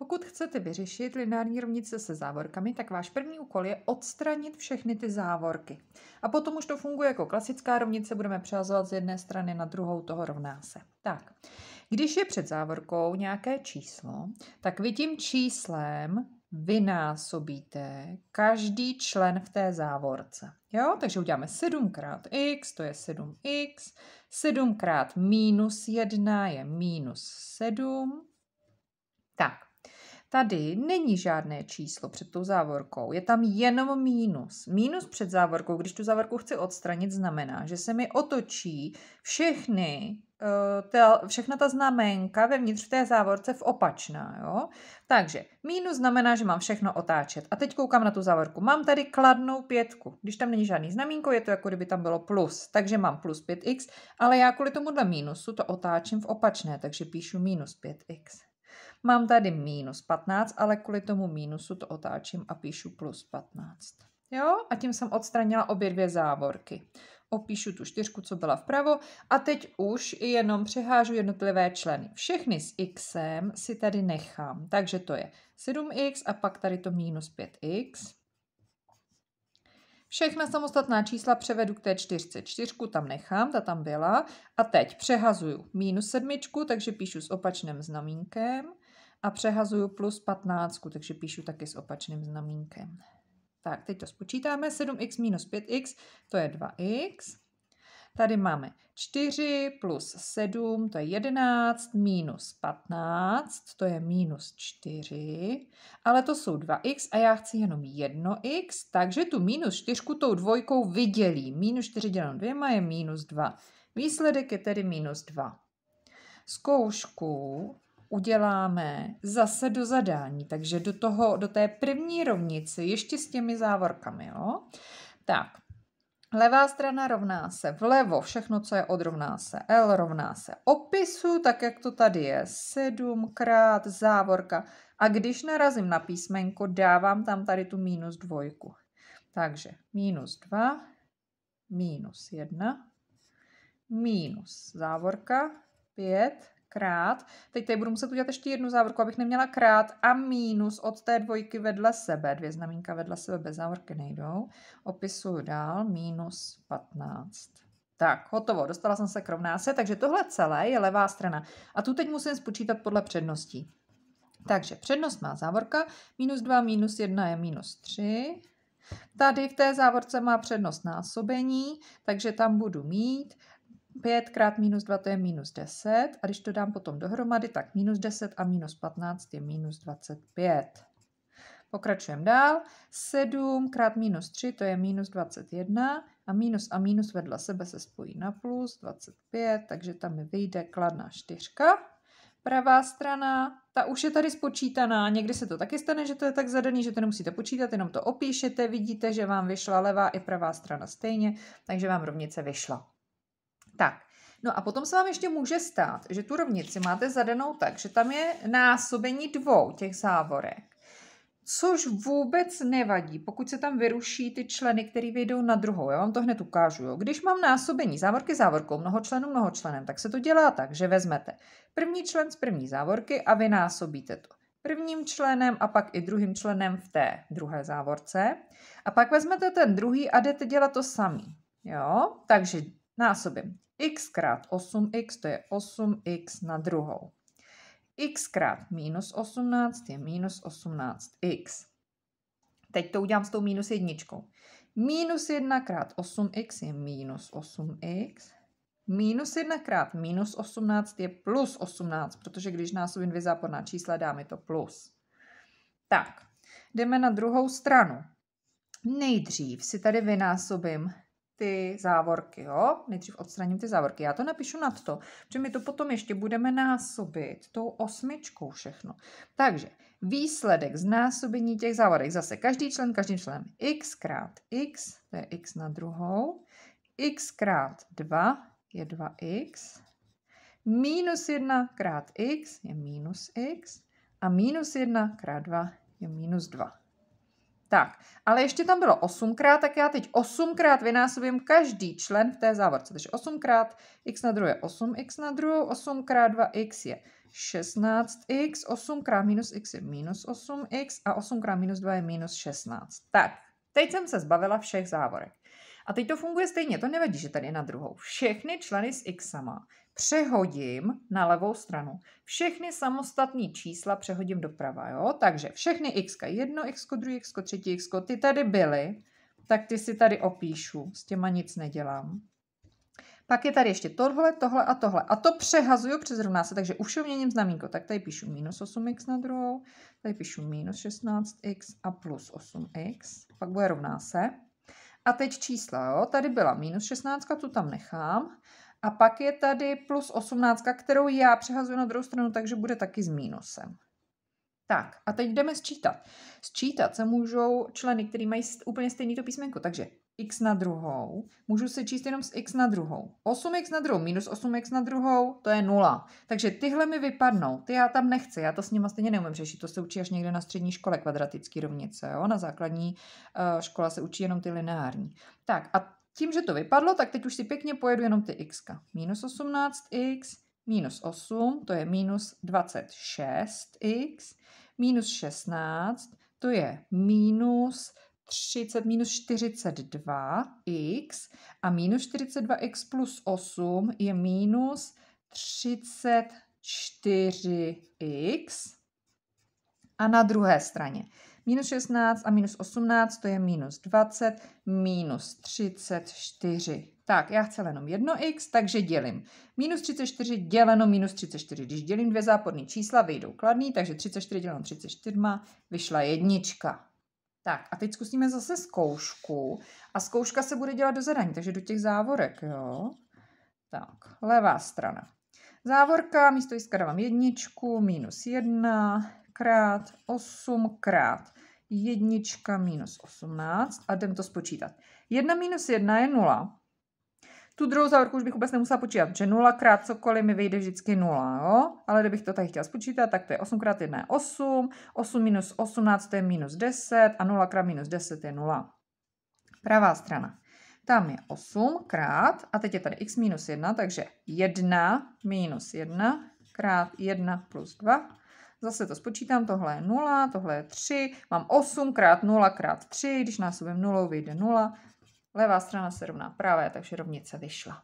Pokud chcete vyřešit lineární rovnice se závorkami, tak váš první úkol je odstranit všechny ty závorky. A potom už to funguje jako klasická rovnice, budeme přehazovat z jedné strany na druhou, toho rovná se. Tak, když je před závorkou nějaké číslo, tak vy tím číslem vynásobíte každý člen v té závorce. Jo, takže uděláme 7 krát x, to je 7x, 7 krát minus 1 je minus 7. Tak, Tady není žádné číslo před tou závorkou, je tam jenom mínus. Mínus před závorkou, když tu závorku chci odstranit, znamená, že se mi otočí všechny eh, ta, všechna ta znamenka vevnitř v té závorce v opačná. Jo? Takže mínus znamená, že mám všechno otáčet. A teď koukám na tu závorku. Mám tady kladnou pětku. Když tam není žádný znamínko, je to jako kdyby tam bylo plus. Takže mám plus 5x, ale já kvůli tomuhle mínusu to otáčím v opačné, takže píšu minus 5x. Mám tady minus 15, ale kvůli tomu mínusu to otáčím a píšu plus 15. Jo? A tím jsem odstranila obě dvě závorky. Opíšu tu čtyřku, co byla vpravo a teď už jenom přehážu jednotlivé členy. Všechny s xem si tady nechám, takže to je 7x a pak tady to minus 5x. Všechna samostatná čísla převedu k té čtyřce. Čtyřku tam nechám, ta tam byla. A teď přehazuju minus sedmičku, takže píšu s opačným znamínkem. A přehazuju plus patnáctku, takže píšu taky s opačným znamínkem. Tak, teď to spočítáme. 7x minus 5x, to je 2x. Tady máme 4 plus 7, to je 11, minus 15, to je minus 4, ale to jsou 2x a já chci jenom 1x, takže tu minus 4 tou dvojkou vydělím. Minus 4 děleno 2 je minus 2. Výsledek je tedy minus 2. Zkoušku uděláme zase do zadání, takže do, toho, do té první rovnice ještě s těmi závorkami. Jo? Tak, Levá strana rovná se vlevo, všechno, co je od rovná se L, rovná se opisu, tak jak to tady je, sedmkrát závorka. A když narazím na písmenko, dávám tam tady tu minus dvojku. Takže minus dva minus jedna minus závorka, pět krát. Teď tady budu muset udělat ještě jednu závorku, abych neměla krát a mínus od té dvojky vedle sebe. Dvě znamínka vedle sebe bez závorky nejdou. Opisuju dál, mínus 15. Tak, hotovo, dostala jsem se k se, takže tohle celé je levá strana. A tu teď musím spočítat podle předností. Takže přednost má závorka, minus 2, minus 1 je minus 3. Tady v té závorce má přednost násobení, takže tam budu mít 5 krát minus 2 to je minus 10 a když to dám potom dohromady, tak minus 10 a minus 15 je minus 25. Pokračujeme dál. 7 krát minus 3 to je minus 21 a minus a minus vedle sebe se spojí na plus 25, takže tam mi vyjde kladná 4. Pravá strana, ta už je tady spočítaná, někdy se to taky stane, že to je tak zadaný, že to nemusíte počítat, jenom to opíšete, vidíte, že vám vyšla levá i pravá strana stejně, takže vám rovnice vyšla. Tak, no a potom se vám ještě může stát, že tu rovnici máte zadanou tak, že tam je násobení dvou těch závorek. Což vůbec nevadí, pokud se tam vyruší ty členy, které vyjdou na druhou. Já vám to hned ukážu. Jo. Když mám násobení závorky závorkou, mnoho členů, mnoho členem, tak se to dělá tak, že vezmete první člen z první závorky a vynásobíte to prvním členem a pak i druhým členem v té druhé závorce. A pak vezmete ten druhý a jdete dělat to samý. Jo? Takže násobím x krát 8x to je 8x na druhou. x krát minus 18 je minus 18x. Teď to udělám s tou minus jedničkou. Minus 1 krát 8x je minus 8x. Minus 1 krát minus 18 je plus 18, protože když násobím dvě záporná čísla, dáme to plus. Tak, jdeme na druhou stranu. Nejdřív si tady vynásobím ty závorky, jo? Nejdřív odstraním ty závorky. Já to napíšu nad to, protože my to potom ještě budeme násobit tou osmičkou všechno. Takže výsledek z násobení těch závorek. Zase každý člen, každý člen x krát x, to je x na druhou, x krát 2 je 2x, minus 1 krát x je minus x a minus 1 krát 2 je minus 2. Tak, ale ještě tam bylo 8 osmkrát, tak já teď 8 osmkrát vynásobím každý člen v té závorce. Takže osmkrát x na druhé 8x na druhou, 8 krát 2x je 16x, 8 krát minus x je minus 8x a 8 krát minus 2 je minus 16. Tak, teď jsem se zbavila všech závorek. A teď to funguje stejně, to nevadí, že tady je na druhou. Všechny členy s x přehodím na levou stranu. Všechny samostatné čísla přehodím doprava, jo? Takže všechny x, jedno x, druhý x, třetí x, ty tady byly, tak ty si tady opíšu, s těma nic nedělám. Pak je tady ještě tohle, tohle a tohle. A to přehazuju přes rovná se, takže už měním znamínko. Tak tady píšu minus 8x na druhou, tady píšu minus 16x a plus 8x, pak bude rovná se. A teď čísla, jo? Tady byla minus 16, tu tam nechám. A pak je tady plus 18, kterou já přehazuji na druhou stranu, takže bude taky s mínusem. Tak, a teď jdeme sčítat. Sčítat se můžou členy, který mají úplně stejný to písmenko. Takže x na druhou, můžu se číst jenom z x na druhou. 8x na druhou minus 8x na druhou, to je 0. Takže tyhle mi vypadnou, ty já tam nechci, já to s nima stejně neumím řešit, to se učí až někde na střední škole kvadratické rovnice, jo? na základní uh, škola se učí jenom ty lineární. Tak a tím, že to vypadlo, tak teď už si pěkně pojedu jenom ty x. Minus 18x, minus 8, to je minus 26x, minus 16, to je minus 30 minus 42x a minus 42x plus 8 je minus 34x. A na druhé straně minus 16 a minus 18 to je minus 20, minus 34. Tak, já chci jenom jedno x, takže dělím. Minus 34 děleno minus 34. Když dělím dvě záporné čísla, vyjdou kladný, takže 34 děleno 34 vyšla jednička. Tak a teď zkusíme zase zkoušku. A zkouška se bude dělat do zadání, takže do těch závorek, jo. Tak, levá strana. Závorka, místo jiska dávám jedničku, minus jedna, krát, osm, krát. Jednička minus osmnáct a jdem to spočítat. Jedna minus jedna je nula. Tu druhou závorku už bych vůbec nemusela počítat, že 0 krát cokoliv mi vyjde vždycky 0, jo? Ale kdybych to tady chtěla spočítat, tak to je 8 krát 1 je 8, 8 minus 18 to je minus 10 a 0 krát minus 10 je 0. Pravá strana. Tam je 8 krát a teď je tady x minus 1, takže 1 minus 1 krát 1 plus 2. Zase to spočítám, tohle je 0, tohle je 3, mám 8 krát 0 krát 3, když násobím 0, vyjde 0, Levá strana se rovná pravé, takže rovnice vyšla.